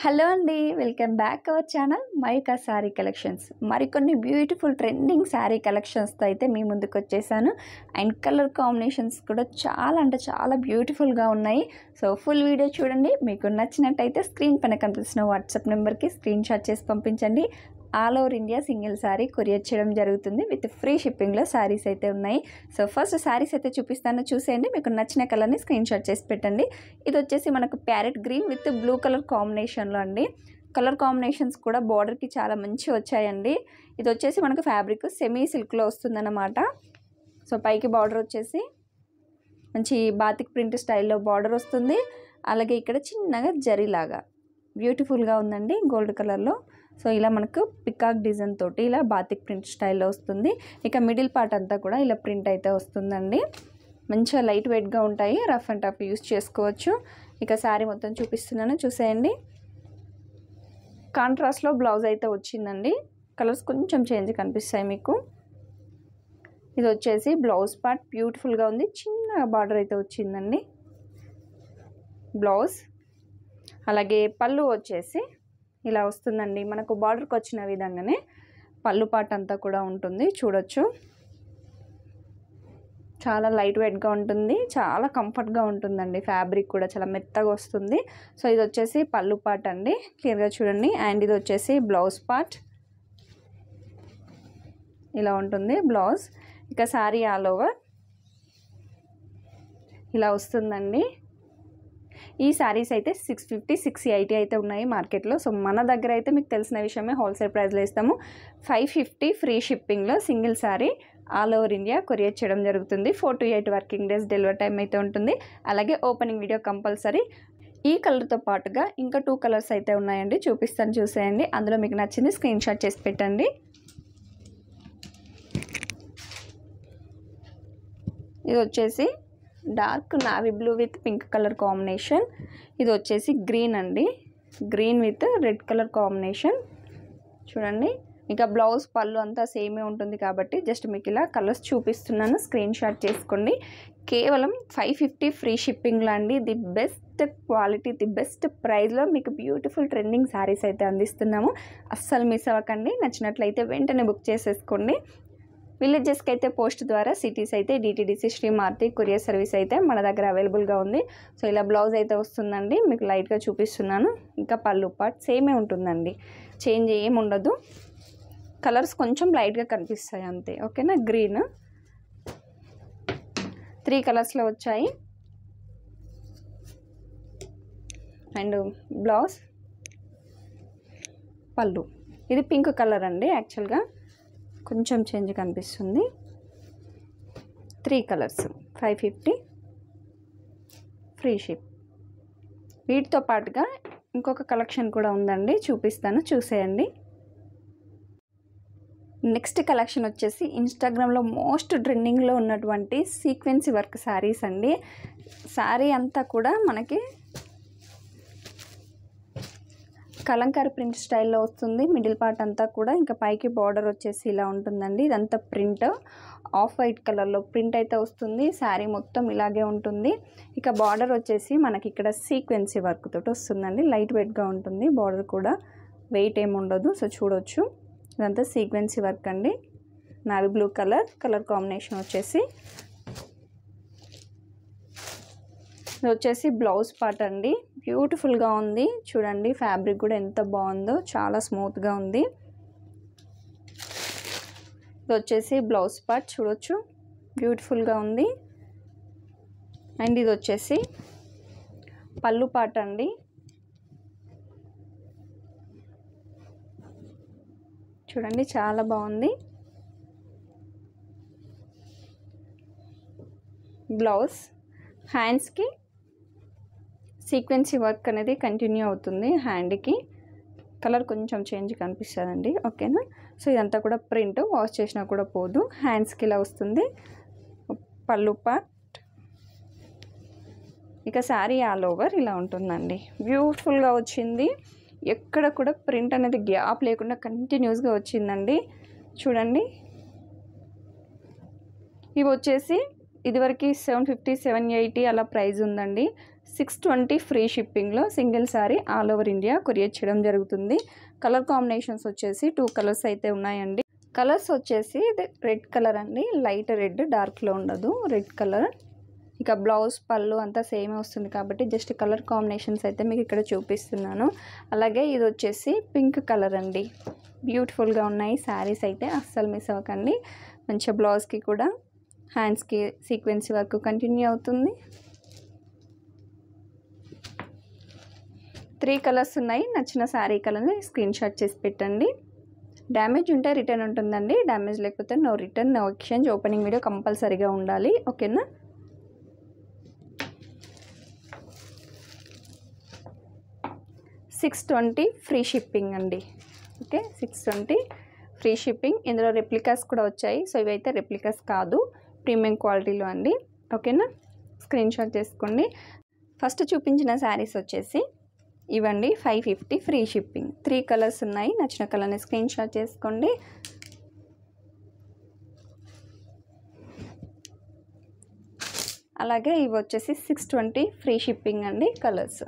hello అండి welcome back our channel మైకా saree collections మరికొన్ని బ్యూటిఫుల్ ట్రెండింగ్ శారీ కలెక్షన్స్తో అయితే మీ ముందుకు వచ్చేసాను అండ్ కలర్ కాంబినేషన్స్ కూడా చాలా అంటే చాలా బ్యూటిఫుల్గా ఉన్నాయి సో ఫుల్ వీడియో చూడండి మీకు నచ్చినట్టయితే స్క్రీన్ పైన కనిపిస్తున్న వాట్సాప్ నెంబర్కి స్క్రీన్ షాట్ చేసి పంపించండి all over India single saree courier చేయడం జరుగుతుంది విత్ ఫ్రీ షిప్పింగ్లో శారీస్ అయితే ఉన్నాయి సో ఫస్ట్ శారీస్ అయితే చూపిస్తాను చూసేయండి మీకు నచ్చిన కలర్ని స్క్రీన్ షాట్ చేసి పెట్టండి ఇది వచ్చేసి మనకు parrot green with blue colour కాంబినేషన్లో అండి కలర్ కాంబినేషన్స్ కూడా బార్డర్కి చాలా మంచి వచ్చాయండి ఇది వచ్చేసి మనకు ఫ్యాబ్రిక్ సెమీ సిల్క్లో వస్తుందన్నమాట సో పైకి బార్డర్ వచ్చేసి మంచి బాతిక్ ప్రింట్ స్టైల్లో బార్డర్ వస్తుంది అలాగే ఇక్కడ చిన్నగా జరిలాగా బ్యూటిఫుల్గా ఉందండి గోల్డ్ కలర్లో సో ఇలా మనకు పికాక్ డిజైన్ తోటి ఇలా బాతిక్ ప్రింట్ స్టైల్లో వస్తుంది ఇక మిడిల్ పార్ట్ అంతా కూడా ఇలా ప్రింట్ అయితే వస్తుందండి మంచిగా లైట్ వెయిట్గా ఉంటాయి రఫ్ అండ్ టఫ్ యూస్ చేసుకోవచ్చు ఇక శారీ మొత్తం చూపిస్తున్నాను చూసేయండి కాంట్రాస్ట్లో బ్లౌజ్ అయితే వచ్చిందండి కలర్స్ కొంచెం చేంజ్ కనిపిస్తాయి మీకు ఇది వచ్చేసి బ్లౌజ్ పార్ట్ బ్యూటిఫుల్గా ఉంది చిన్న బార్డర్ అయితే వచ్చిందండి బ్లౌజ్ అలాగే పళ్ళు వచ్చేసి ఇలా వస్తుందండి మనకు బార్డర్కి వచ్చిన విధంగానే పళ్ళు పాట అంతా కూడా ఉంటుంది చూడొచ్చు చాలా లైట్ వెయిట్గా ఉంటుంది చాలా కంఫర్ట్గా ఉంటుందండి ఫ్యాబ్రిక్ కూడా చాలా మెత్తగా వస్తుంది సో ఇది వచ్చేసి పళ్ళు పాట అండి క్లియర్గా చూడండి అండ్ ఇది వచ్చేసి బ్లౌజ్ పార్ట్ ఇలా ఉంటుంది బ్లౌజ్ ఇక శారీ ఆల్ ఓవర్ ఇలా వస్తుందండి ఈ శారీస్ అయితే సిక్స్ ఫిఫ్టీ సిక్స్ ఎయిటీ అయితే ఉన్నాయి మార్కెట్లో సో మన దగ్గర అయితే మీకు తెలిసిన విషయమే హోల్సేల్ ప్రైస్లో ఇస్తాము ఫైవ్ ఫిఫ్టీ ఫ్రీ షిప్పింగ్లో single saree all over India courier చేయడం జరుగుతుంది four to eight working days delivery time అయితే ఉంటుంది అలాగే ఓపెనింగ్ వీడియో కంపల్సరీ ఈ కలర్తో పాటుగా ఇంకా టూ కలర్స్ అయితే ఉన్నాయండి చూపిస్తాను చూసేయండి అందులో మీకు నచ్చింది స్క్రీన్ షాట్ చేసి పెట్టండి ఇది వచ్చేసి dark navy blue with pink colour combination ఇది వచ్చేసి గ్రీన్ అండి green with red colour combination చూడండి ఇంకా బ్లౌజ్ పళ్ళు అంతా సేమే ఉంటుంది కాబట్టి జస్ట్ మీకు ఇలా కలర్స్ చూపిస్తున్నాను స్క్రీన్ షాట్ చేసుకోండి కేవలం ఫైవ్ ఫిఫ్టీ ఫ్రీ షిప్పింగ్లో అండి the best quality the best ప్రైస్లో మీకు బ్యూటిఫుల్ ట్రెండింగ్ శారీస్ అయితే అందిస్తున్నాము అస్సలు మిస్ అవ్వకండి నచ్చినట్లయితే వెంటనే బుక్ చేసేసుకోండి విలేజెస్కి అయితే పోస్ట్ ద్వారా సిటీస్ అయితే DTDC Shri Maruti courier service అయితే మన దగ్గర అవైలబుల్గా ఉంది సో ఇలా బ్లౌజ్ అయితే వస్తుందండి మీకు లైట్గా చూపిస్తున్నాను ఇంకా పళ్ళు పార్ట్ సేమే ఉంటుందండి చేంజ్ ఏమి ఉండదు కలర్స్ కొంచెం లైట్గా కనిపిస్తాయి అంతే ఓకేనా గ్రీన్ త్రీ కలర్స్లో వచ్చాయి అండ్ బ్లౌజ్ పళ్ళు ఇది పింక్ కలర్ అండి యాక్చువల్గా కొంచెం చేంజ్ కనిపిస్తుంది three colours five fifty free ship వీటితో పాటుగా ఇంకొక కలెక్షన్ కూడా ఉందండి చూపిస్తాను చూసేయండి నెక్స్ట్ కలెక్షన్ వచ్చేసి ఇన్స్టాగ్రామ్లో మోస్ట్ ట్రెండింగ్లో ఉన్నటువంటి సీక్వెన్సీ వర్క్ శారీస్ అండి శారీ అంతా కూడా మనకి కలంకారి ప్రింట్ స్టైల్లో వస్తుంది మిడిల్ పార్ట్ అంతా కూడా ఇంకా పైకి బార్డర్ వచ్చేసి ఇలా ఉంటుందండి ఇదంతా ప్రింట్ ఆఫ్ వైట్ కలర్లో ప్రింట్ అయితే వస్తుంది శారీ మొత్తం ఇలాగే ఉంటుంది ఇక బార్డర్ వచ్చేసి మనకి ఇక్కడ సీక్వెన్సీ వర్క్ తోటి వస్తుందండి లైట్ వెయిట్గా ఉంటుంది బార్డర్ కూడా వెయిట్ ఏమి ఉండదు సో చూడొచ్చు ఇదంతా సీక్వెన్సీ వర్క్ అండి నావి బ్లూ కలర్ కలర్ కాంబినేషన్ వచ్చేసి ఇది వచ్చేసి బ్లౌజ్ పార్ట్ అండి బ్యూటిఫుల్గా ఉంది చూడండి ఫ్యాబ్రిక్ కూడా ఎంత బాగుందో చాలా స్మూత్గా ఉంది ఇది వచ్చేసి బ్లౌజ్ పార్ట్ చూడొచ్చు బ్యూటిఫుల్గా ఉంది అండ్ ఇది వచ్చేసి పళ్ళు పార్ట్ అండి చూడండి చాలా బాగుంది బ్లౌజ్ హ్యాండ్స్కి సీక్వెన్సీ వర్క్ అనేది కంటిన్యూ అవుతుంది హ్యాండ్కి కలర్ కొంచెం చేంజ్ కనిపిస్తుందండి ఓకేనా సో ఇదంతా కూడా ప్రింట్ వాష్ చేసినా కూడా పోదు హ్యాండ్స్కి ఇలా వస్తుంది పళ్ళు పార్ట్ ఇక శారీ ఆల్ ఓవర్ ఇలా ఉంటుందండి బ్యూటిఫుల్గా వచ్చింది ఎక్కడ కూడా ప్రింట్ అనేది గ్యాప్ లేకుండా కంటిన్యూస్గా వచ్చిందండి చూడండి ఇవి వచ్చేసి ఇదివరకు సెవెన్ ఫిఫ్టీ సెవెన్ ఎయిటీ అలా ప్రైజ్ ఉందండి సిక్స్ ట్వంటీ ఫ్రీ షిప్పింగ్లో single saree all over India courier చేయడం జరుగుతుంది కలర్ కాంబినేషన్స్ వచ్చేసి టూ కలర్స్ అయితే ఉన్నాయండి కలర్స్ వచ్చేసి రెడ్ కలర్ అండి లైట్ రెడ్ డార్క్లో ఉండదు రెడ్ కలర్ ఇక బ్లౌజ్ పళ్ళు అంతా సేమ్ వస్తుంది కాబట్టి జస్ట్ కలర్ కాంబినేషన్స్ అయితే మీకు ఇక్కడ చూపిస్తున్నాను అలాగే ఇది వచ్చేసి పింక్ కలర్ అండి బ్యూటిఫుల్గా ఉన్నాయి శారీస్ అయితే అస్సలు మిస్ అవ్వకండి మంచిగా బ్లౌజ్కి కూడా హ్యాండ్స్కి సీక్వెన్స్ వర్క్ కంటిన్యూ అవుతుంది త్రీ కలర్స్ ఉన్నాయి నచ్చిన శారీ కలర్ని స్క్రీన్ షాట్ చేసి పెట్టండి డ్యామేజ్ ఉంటే రిటర్న్ ఉంటుందండి డ్యామేజ్ లేకపోతే no return no exchange opening video కంపల్సరీగా ఉండాలి ఓకేనా సిక్స్ ట్వంటీ ఫ్రీ షిప్పింగ్ అండి okay six twenty free shipping ఇందులో రెప్లికాస్ కూడా వచ్చాయి సో ఇవైతే రెప్లికాస్ కాదు ప్రీమియం క్వాలిటీలో అండి ఓకేనా స్క్రీన్ షాట్ చేసుకోండి ఫస్ట్ చూపించిన శారీస్ వచ్చేసి ఇవ్వండి five fifty free shipping three colours ఉన్నాయి నచ్చిన కలర్ని స్క్రీన్ షాట్ చేసుకోండి అలాగే ఇవి వచ్చేసి సిక్స్ ట్వంటీ ఫ్రీ షిప్పింగ్ అండి కలర్స్